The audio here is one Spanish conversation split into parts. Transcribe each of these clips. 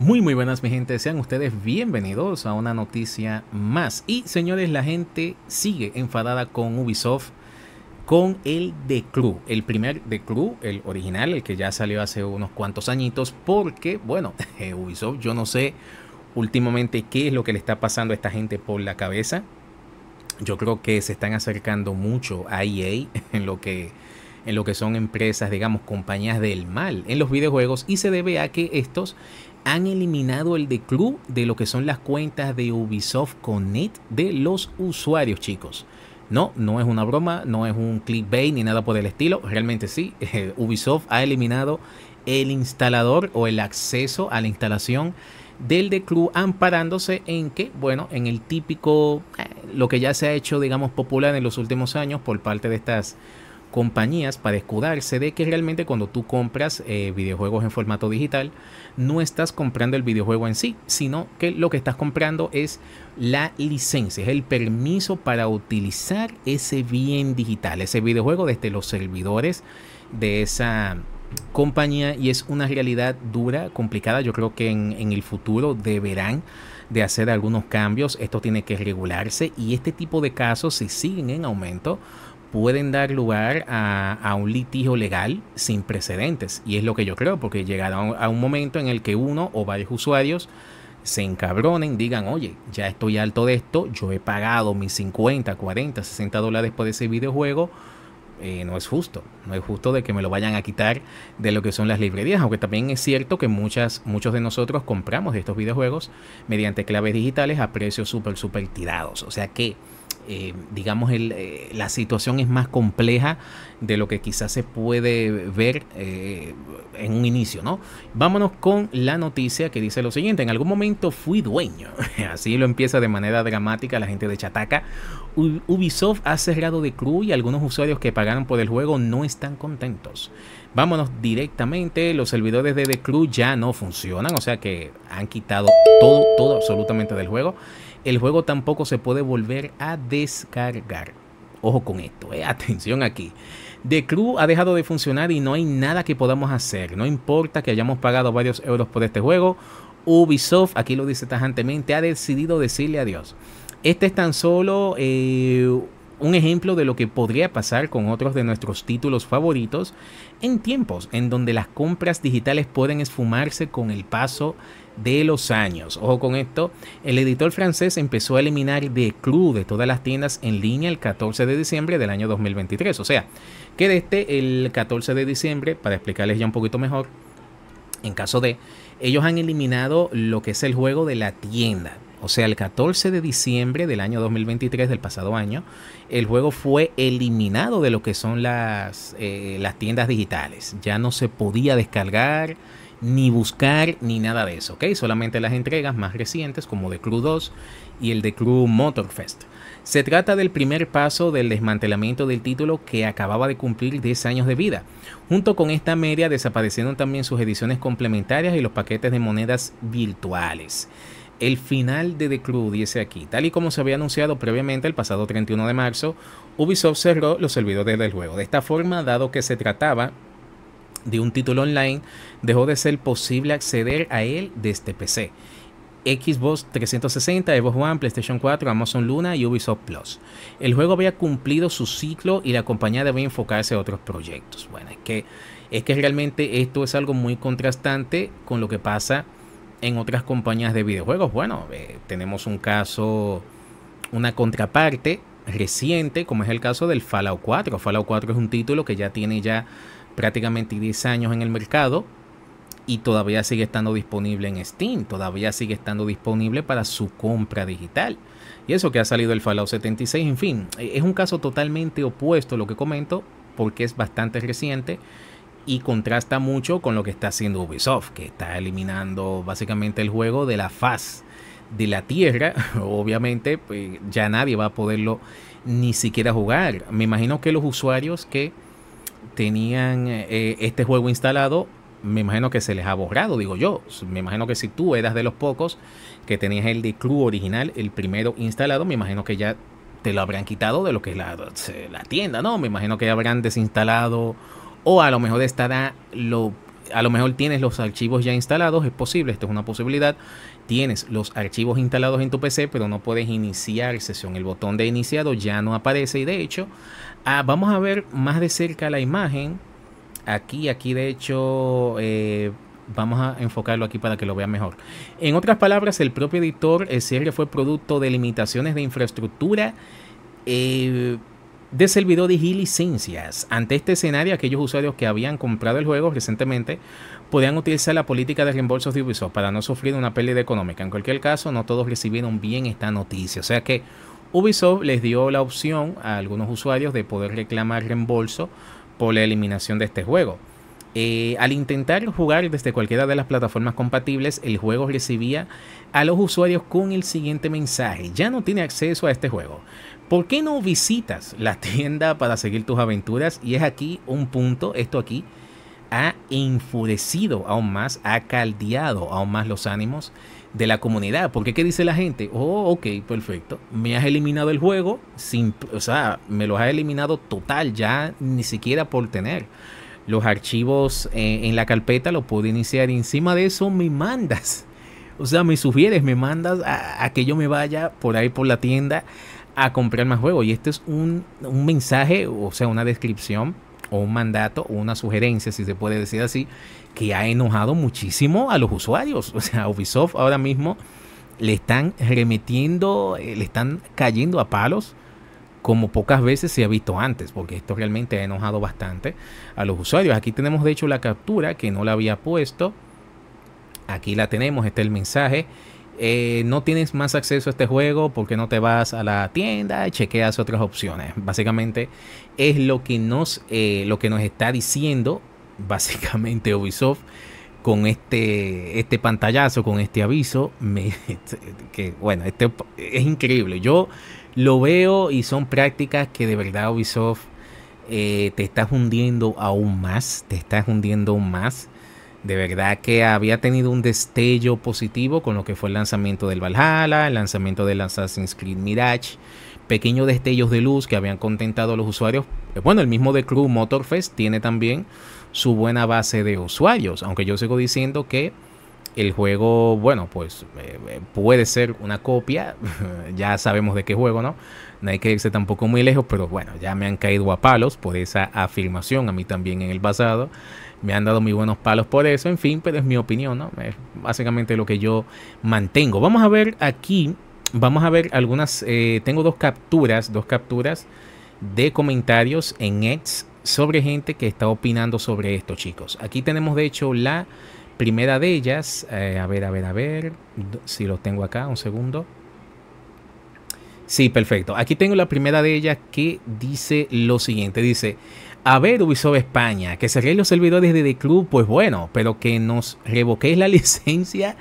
Muy muy buenas mi gente, sean ustedes bienvenidos a una noticia más. Y señores, la gente sigue enfadada con Ubisoft con el The Crew, el primer The Crew, el original, el que ya salió hace unos cuantos añitos, porque bueno, eh, Ubisoft yo no sé últimamente qué es lo que le está pasando a esta gente por la cabeza. Yo creo que se están acercando mucho a EA en lo que en lo que son empresas, digamos, compañías del mal en los videojuegos y se debe a que estos han eliminado el de club de lo que son las cuentas de Ubisoft Connect de los usuarios, chicos. No, no es una broma, no es un clickbait ni nada por el estilo. Realmente sí, Ubisoft ha eliminado el instalador o el acceso a la instalación del de club amparándose en que, bueno, en el típico, eh, lo que ya se ha hecho, digamos, popular en los últimos años por parte de estas compañías para escudarse de que realmente cuando tú compras eh, videojuegos en formato digital, no estás comprando el videojuego en sí, sino que lo que estás comprando es la licencia, es el permiso para utilizar ese bien digital, ese videojuego desde los servidores de esa compañía y es una realidad dura, complicada. Yo creo que en, en el futuro deberán de hacer algunos cambios, esto tiene que regularse y este tipo de casos si siguen en aumento pueden dar lugar a, un litigio legal sin precedentes. Y es lo que yo creo, porque llegará a un momento en el que uno o varios usuarios se encabronen, digan, oye, ya estoy alto de esto, yo he pagado mis 50, 40, 60 dólares por ese videojuego. Eh, no es justo, no es justo de que me lo vayan a quitar de lo que son las librerías, aunque también es cierto que muchas, muchos de nosotros compramos estos videojuegos mediante claves digitales a precios súper, súper tirados. O sea que eh, digamos, el, eh, la situación es más compleja de lo que quizás se puede ver eh, en un inicio, ¿no? Vámonos con la noticia que dice lo siguiente, en algún momento fui dueño, así lo empieza de manera dramática la gente de Chataca. Ubisoft ha cerrado de crew y algunos usuarios que pagaron por el juego no están contentos. Vámonos directamente, los servidores de The Crew ya no funcionan, o sea que han quitado todo, todo absolutamente del juego el juego tampoco se puede volver a descargar. Ojo con esto, eh, atención aquí. The Crew ha dejado de funcionar y no hay nada que podamos hacer. No importa que hayamos pagado varios euros por este juego, Ubisoft, aquí lo dice tajantemente, ha decidido decirle adiós. Este es tan solo eh, un ejemplo de lo que podría pasar con otros de nuestros títulos favoritos en tiempos en donde las compras digitales pueden esfumarse con el paso de los años. Ojo con esto, el editor francés empezó a eliminar de club de todas las tiendas en línea el 14 de diciembre del año 2023. O sea, que desde este, el 14 de diciembre, para explicarles ya un poquito mejor, en caso de, ellos han eliminado lo que es el juego de la tienda. O sea, el 14 de diciembre del año 2023, del pasado año, el juego fue eliminado de lo que son las, eh, las tiendas digitales. Ya no se podía descargar, ni buscar ni nada de eso, ¿ok? Solamente las entregas más recientes como de Crew 2 y el de Crew Motorfest. Se trata del primer paso del desmantelamiento del título que acababa de cumplir 10 años de vida. Junto con esta media desaparecieron también sus ediciones complementarias y los paquetes de monedas virtuales. El final de The Crew dice aquí, tal y como se había anunciado previamente el pasado 31 de marzo, Ubisoft cerró los servidores del juego. De esta forma, dado que se trataba de un título online, dejó de ser posible acceder a él desde PC. Xbox 360, Xbox One, PlayStation 4, Amazon Luna y Ubisoft Plus. El juego había cumplido su ciclo y la compañía debía enfocarse a otros proyectos. Bueno, es que, es que realmente esto es algo muy contrastante con lo que pasa en otras compañías de videojuegos. Bueno, eh, tenemos un caso, una contraparte reciente, como es el caso del Fallout 4. Fallout 4 es un título que ya tiene ya prácticamente 10 años en el mercado y todavía sigue estando disponible en Steam, todavía sigue estando disponible para su compra digital. Y eso que ha salido el Fallout 76, en fin, e-, es un caso totalmente opuesto a lo que comento porque es bastante reciente y contrasta mucho con lo que está haciendo Ubisoft, que está eliminando básicamente el juego de la faz de la tierra. Obviamente, pues, ya nadie va a poderlo ni siquiera jugar. Me imagino que los usuarios que tenían eh, eh, este juego instalado, me imagino que se les ha borrado, digo yo. Me imagino que si tú eras de los pocos que tenías el de club original, el primero instalado, me imagino que ya te lo habrán quitado de lo que es la, la tienda, ¿no? Me imagino que habrán desinstalado o a lo mejor estará lo a lo mejor tienes los archivos ya instalados, es posible, esto es una posibilidad. Tienes los archivos instalados en tu PC, pero no puedes iniciar sesión. El botón de iniciado ya no aparece y de hecho, ah, vamos a ver más de cerca la imagen. Aquí, aquí de hecho, eh, vamos a enfocarlo aquí para que lo vean mejor. En otras palabras, el propio editor, el eh, cierre fue producto de limitaciones de infraestructura. Eh, de servidores y licencias. Ante este escenario, aquellos usuarios que habían comprado el juego recientemente podían utilizar la política de reembolsos de Ubisoft para no sufrir una pérdida económica. En cualquier caso, no todos recibieron bien esta noticia. O sea que Ubisoft les dio la opción a algunos usuarios de poder reclamar reembolso por la eliminación de este juego. Eh, al intentar jugar desde cualquiera de las plataformas compatibles, el juego recibía a los usuarios con el siguiente mensaje. Ya no tiene acceso a este juego. ¿Por qué no visitas la tienda para seguir tus aventuras? Y es aquí un punto, esto aquí ha enfurecido aún más, ha caldeado aún más los ánimos de la comunidad. Porque ¿qué dice la gente? Oh, ok, perfecto. Me has eliminado el juego, o sea, me lo has eliminado total, ya ni siquiera por tener los archivos eh, en, la carpeta, lo puedo iniciar. encima de eso me mandas. O sea, me sugieres, me mandas a, que yo me vaya por ahí por la tienda a comprar más juegos. Y este es un, un mensaje, o sea, una descripción o un mandato o una sugerencia, si se puede decir así, que ha enojado muchísimo a los usuarios. O sea, Ubisoft ahora mismo le están remitiendo, eh, le están cayendo a palos como pocas veces se ha visto antes, porque esto realmente ha enojado bastante a los usuarios. Aquí tenemos de hecho la captura que no la había puesto. Aquí la tenemos, este el mensaje. Eh, no tienes más acceso a este juego porque no te vas a la tienda y chequeas otras opciones. Básicamente es lo que nos, eh, lo que nos está diciendo, básicamente Ubisoft, con este, este pantallazo, con este aviso, me, que bueno, este es increíble. Yo lo veo y son prácticas que de verdad Ubisoft eh, te estás hundiendo aún más, te estás hundiendo aún más. De verdad que había tenido un destello positivo con lo que fue el lanzamiento del Valhalla, el lanzamiento del Assassin's Creed Mirage, pequeños destellos de luz que habían contentado a los usuarios. Eh, bueno, el mismo de Crew Motorfest tiene también su buena base de usuarios, aunque yo sigo diciendo que el juego, bueno, pues eh, eh, puede ser una copia, ya sabemos de qué juego, ¿no? No hay que irse tampoco muy lejos, pero bueno, ya me han caído a palos por esa afirmación, a mí también en el pasado, me han dado muy buenos palos por eso, en fin, pero es mi opinión, ¿no? Es básicamente lo que yo mantengo. Vamos a ver aquí vamos a ver algunas, eh, tengo dos capturas, dos capturas de comentarios en X sobre gente que está opinando sobre esto, chicos. Aquí tenemos de hecho la primera de ellas, eh, a ver, a ver, a ver, si lo tengo acá, un segundo. Sí, perfecto. Aquí tengo la primera de ellas que dice lo siguiente, dice, a ver Ubisoft España, que cerréis los servidores de The Club, pues bueno, pero que nos revoquéis la licencia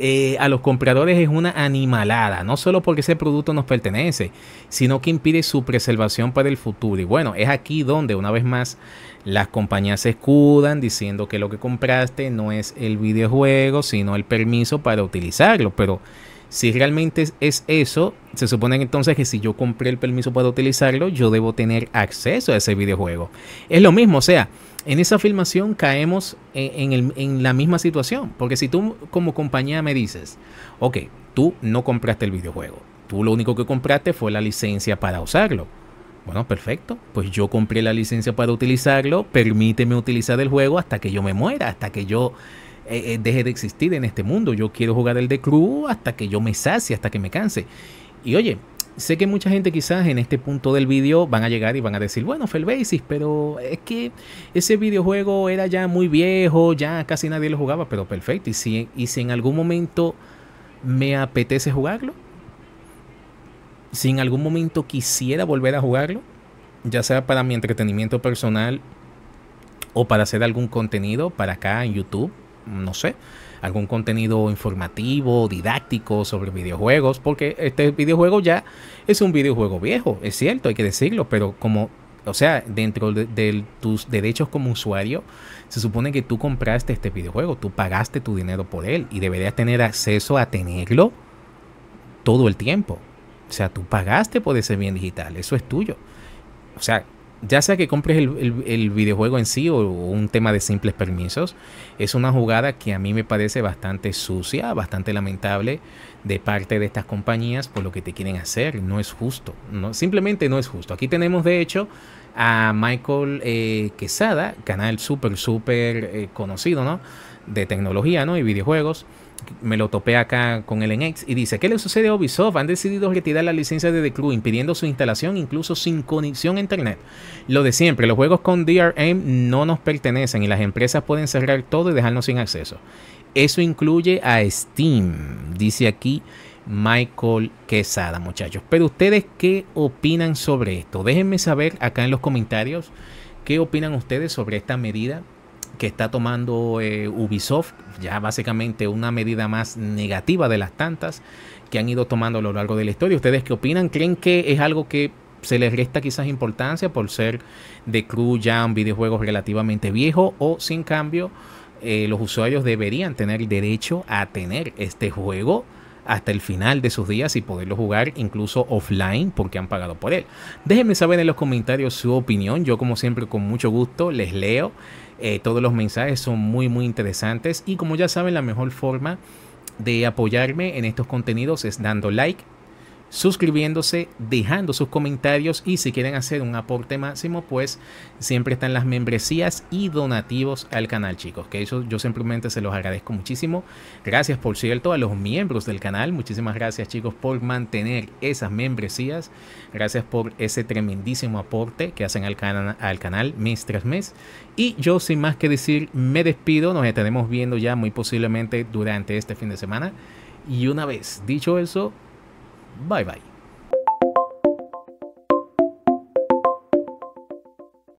eh, a los compradores es una animalada, no solo porque ese producto nos pertenece, sino que impide su preservación para el futuro. Y bueno, es aquí donde una vez más las compañías se escudan diciendo que lo que compraste no es el videojuego, sino el permiso para utilizarlo. Pero si realmente es eso, se supone entonces que si yo compré el permiso para utilizarlo, yo debo tener acceso a ese videojuego. Es lo mismo, o sea, en esa filmación caemos en, la misma situación. Porque si tú como compañía me dices, ok, tú no compraste el videojuego, tú lo único que compraste fue la licencia para usarlo. Bueno, perfecto, pues yo compré la licencia para utilizarlo, permíteme utilizar el juego hasta que yo me muera, hasta que yo eh, eh, deje de existir en este mundo. Yo quiero jugar el de crew hasta que yo me sace, hasta que me canse. Y oye, Sé que mucha gente quizás en este punto del vídeo van a llegar y van a decir, bueno, Felbasis, pero es que ese videojuego era ya muy viejo, ya casi nadie lo jugaba, pero perfecto. Y si, y si en algún momento me apetece jugarlo, si en algún momento quisiera volver a jugarlo, ya sea para mi entretenimiento personal o para hacer algún contenido para acá en YouTube, no sé algún contenido informativo, didáctico sobre videojuegos, porque este videojuego ya es un videojuego viejo, es cierto, hay que decirlo, pero como, o sea, dentro de, tus derechos como usuario, se supone que tú compraste este videojuego, tú pagaste tu dinero por él y deberías tener acceso a tenerlo todo el tiempo. O sea, tú pagaste por ese bien digital, eso es tuyo. O sea, ya sea que compres el, videojuego en sí o, un tema de simples permisos, es una jugada que a mí me parece bastante sucia, bastante lamentable de parte de estas compañías por lo que te quieren hacer. No es justo, no, simplemente no es justo. Aquí tenemos de hecho a Michael eh, Quesada, canal súper, súper eh, conocido, De tecnología, ¿no? Y videojuegos me lo topé acá con el NX y dice, ¿qué le sucede a Ubisoft? Han decidido retirar la licencia de The Crew, impidiendo su instalación incluso sin conexión a Internet. Lo de siempre, los juegos con DRM no nos pertenecen y las empresas pueden cerrar todo y dejarnos sin acceso. Eso incluye a Steam, dice aquí Michael Quesada, muchachos. Pero ustedes, ¿qué opinan sobre esto? Déjenme saber acá en los comentarios qué opinan ustedes sobre esta medida que está tomando eh, Ubisoft, ya básicamente una medida más negativa de las tantas que han ido tomando a lo largo de la historia. ¿Ustedes qué opinan? ¿Creen que es algo que se les resta quizás importancia por ser de crew ya un videojuego relativamente viejo o sin cambio eh, los usuarios deberían tener derecho a tener este juego? hasta el final de sus días y poderlo jugar incluso offline porque han pagado por él. Déjenme saber en los comentarios su opinión. Yo como siempre con mucho gusto les leo. Eh, todos los mensajes son muy muy interesantes y como ya saben la mejor forma de apoyarme en estos contenidos es dando like suscribiéndose, dejando sus comentarios y si quieren hacer un aporte máximo, pues siempre están las membresías y donativos al canal, chicos, que eso yo simplemente se los agradezco muchísimo. Gracias, por cierto, a los miembros del canal, muchísimas gracias, chicos, por mantener esas membresías. Gracias por ese tremendísimo aporte que hacen al, canal, al canal mes tras mes. Y yo sin más que decir, me despido, nos estaremos viendo ya muy posiblemente durante este fin de semana. Y una vez dicho eso, Bye bye.